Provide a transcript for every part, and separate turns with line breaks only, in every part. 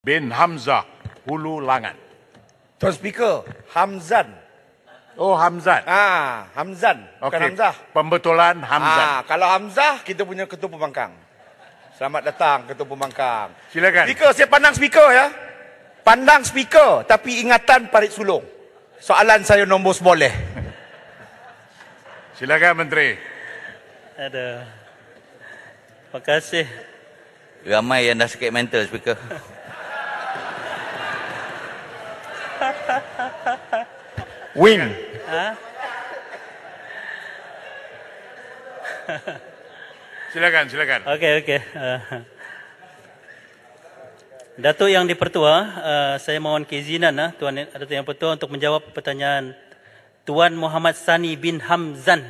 bin Hamzah Hulu Langat. Tuan Speaker, Hamzan. Oh, Hamzan. Ah, Hamzan. Bukan okay. Hamzah. Pembetulan Hamzan. Ah, kalau Hamzah, kita punya ketua pembangkang. Selamat datang, ketua pembangkang. Silakan. Speaker, saya pandang speaker ya. Pandang speaker, tapi ingatan parit sulung. Soalan saya nombor seboleh. Silakan,
Menteri. Ada. Terima kasih. Ramai yang dah sakit mental, Speaker. Win. silakan, silakan. Okey, okey. Uh, Datuk yang dipertua, uh, saya mohon keizinan uh, Tuan Datuk yang pertua untuk menjawab pertanyaan Tuan Muhammad Sani bin Hamzan.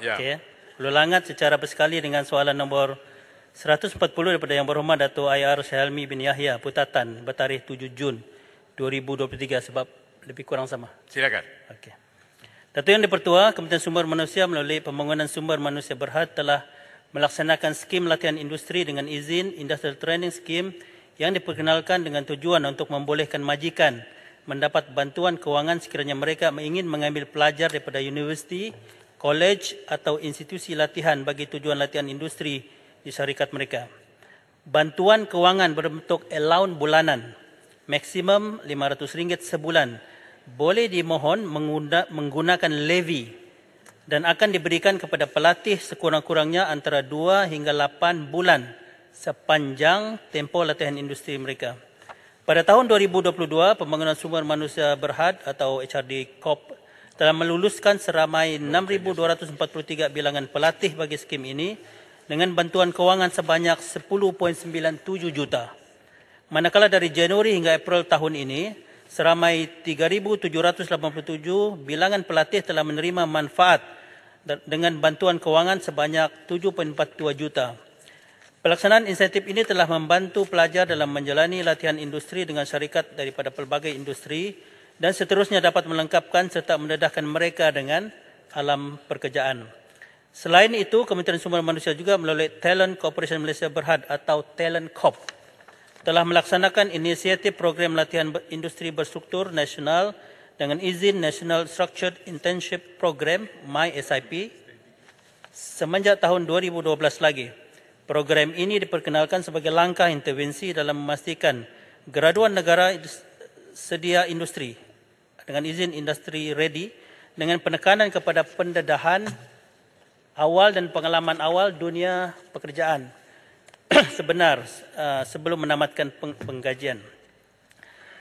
Ya. Okey. Lulangat secara bersekali dengan soalan nombor 140 daripada Yang Berhormat Datuk Ayar Syahelmi bin Yahya Putatan bertarikh 7 Jun 2023 sebab lebih kurang sama. Silakan. Okey. Datuk Yang Dipertua, Kementerian Sumber Manusia melalui Pembangunan Sumber Manusia Berhad telah melaksanakan skim latihan industri dengan izin Industrial Training Scheme yang diperkenalkan dengan tujuan untuk membolehkan majikan mendapat bantuan kewangan sekiranya mereka ingin mengambil pelajar daripada universiti, college atau institusi latihan bagi tujuan latihan industri di syarikat mereka. Bantuan kewangan berbentuk allowance bulanan maksimum RM500 sebulan boleh dimohon menggunakan levy dan akan diberikan kepada pelatih sekurang-kurangnya antara 2 hingga 8 bulan sepanjang tempoh latihan industri mereka. Pada tahun 2022, Pembangunan Sumber Manusia Berhad atau HRD COP telah meluluskan seramai 6,243 bilangan pelatih bagi skim ini dengan bantuan kewangan sebanyak 10.97 juta. Manakala dari Januari hingga April tahun ini, seramai 3,787 bilangan pelatih telah menerima manfaat dengan bantuan kewangan sebanyak 7.42 juta. Pelaksanaan insentif ini telah membantu pelajar dalam menjalani latihan industri dengan syarikat daripada pelbagai industri dan seterusnya dapat melengkapkan serta mendedahkan mereka dengan alam pekerjaan. Selain itu, Kementerian Sumber Manusia juga melalui Talent Corporation Malaysia Berhad atau Talent Corp telah melaksanakan inisiatif program latihan industri berstruktur nasional dengan izin National Structured Internship Program MySIP semenjak tahun 2012 lagi. Program ini diperkenalkan sebagai langkah intervensi dalam memastikan graduan negara sedia industri dengan izin industri ready dengan penekanan kepada pendedahan awal dan pengalaman awal dunia pekerjaan sebenar uh, sebelum menamatkan penggajian.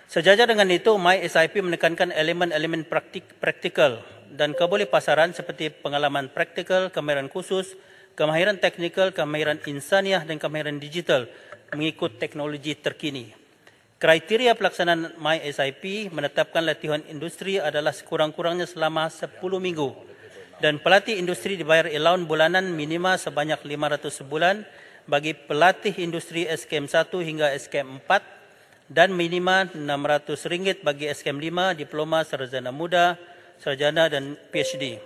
Sejajar dengan itu, MySIP menekankan elemen-elemen praktik, praktikal dan keboleh pasaran seperti pengalaman praktikal, kemahiran khusus, kemahiran teknikal, kemahiran insaniah dan kemahiran digital mengikut teknologi terkini. Kriteria pelaksanaan MySIP menetapkan latihan industri adalah sekurang-kurangnya selama 10 minggu dan pelatih industri dibayar allowance bulanan minima sebanyak 500 sebulan bagi pelatih industri SKM 1 hingga SKM 4 dan minima RM600 bagi SKM 5 diploma sarjana muda, sarjana dan PhD.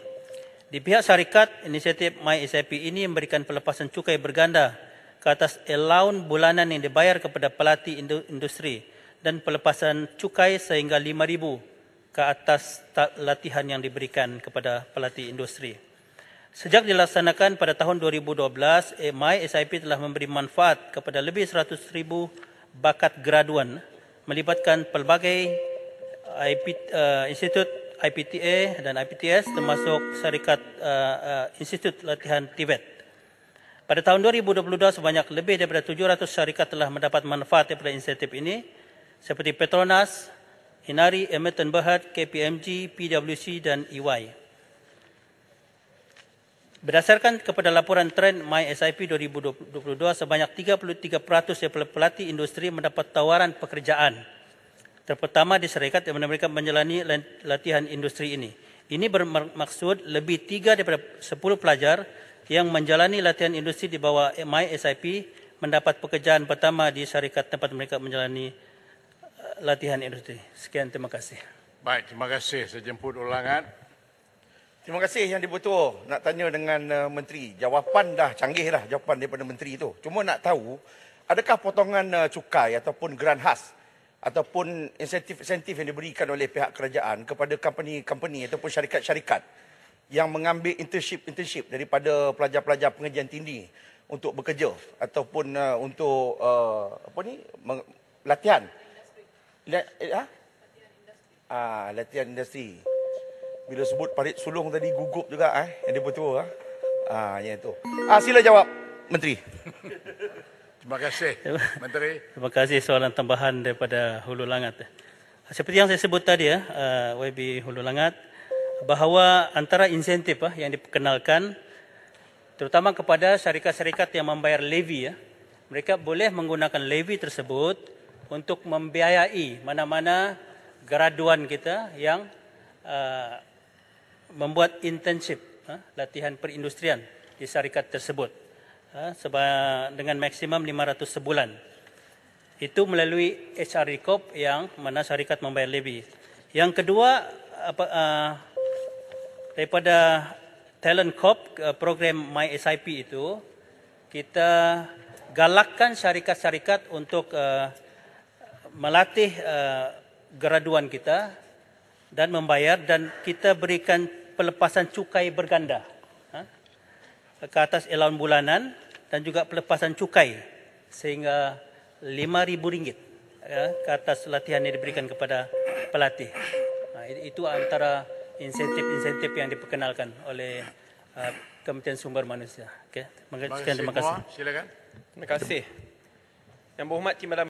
Di pihak syarikat, inisiatif MySIP ini memberikan pelepasan cukai berganda ke atas allowance bulanan yang dibayar kepada pelatih industri dan pelepasan cukai sehingga RM5,000 ke atas latihan yang diberikan kepada pelatih industri. Sejak dilaksanakan pada tahun 2012, eh, My SIP telah memberi manfaat kepada lebih 100,000 bakat graduan melibatkan pelbagai eh, IP, uh, eh, institut IPTA dan IPTS termasuk syarikat uh, uh, institut latihan Tibet. Pada tahun 2022 sebanyak lebih daripada 700 syarikat telah mendapat manfaat daripada insentif ini seperti Petronas, Inari, Emerton Berhad, KPMG, PwC dan EY. Berdasarkan kepada laporan trend MySIP 2022, sebanyak 33% yang pelatih industri mendapat tawaran pekerjaan. Terutama di syarikat yang mereka menjalani latihan industri ini. Ini bermaksud lebih 3 daripada 10 pelajar yang menjalani latihan industri di bawah MySIP mendapat pekerjaan pertama di syarikat tempat mereka menjalani eh, latihan industri. Sekian, terima kasih.
Baik, terima kasih. Saya jemput ulangan. Terima kasih yang dibutuh. Nak tanya dengan uh, menteri. Jawapan dah canggih dah jawapan daripada menteri itu. Cuma nak tahu, adakah potongan uh, cukai ataupun grant khas ataupun insentif-insentif yang diberikan oleh pihak kerajaan kepada company-company ataupun syarikat-syarikat yang mengambil internship-internship daripada pelajar-pelajar pengajian tinggi untuk bekerja ataupun uh, untuk uh, apa ni latihan. Industri. Eh, ha? latihan industri. Ah, latihan industri bila sebut parit sulung tadi gugup juga eh yang dipotong ah. Ah yang itu. Ah sila
jawab menteri.
Terima kasih menteri.
Terima kasih soalan tambahan daripada Hulu Langat. Eh. Ah, seperti yang saya sebut tadi ya eh, uh, YB Hulu Langat bahawa antara insentif ah, yang diperkenalkan terutama kepada syarikat-syarikat yang membayar levy ya. Mereka boleh menggunakan levy tersebut untuk membiayai mana-mana graduan kita yang uh, membuat internship ha, latihan perindustrian di syarikat tersebut ha, dengan maksimum 500 sebulan itu melalui HR Recop yang mana syarikat membayar lebih. Yang kedua apa ah, daripada Talent Corp eh, program My SIP itu kita galakkan syarikat-syarikat untuk eh, melatih eh, graduan kita dan membayar dan kita berikan pelepasan cukai berganda ha? ke atas elaun bulanan dan juga pelepasan cukai sehingga RM5,000 ya, ke atas latihan yang diberikan kepada pelatih. Ha, itu antara insentif-insentif yang diperkenalkan oleh uh, Kementerian Sumber Manusia. Okay. Terima kasih.
Terima kasih. Yang
berhormat Timbalan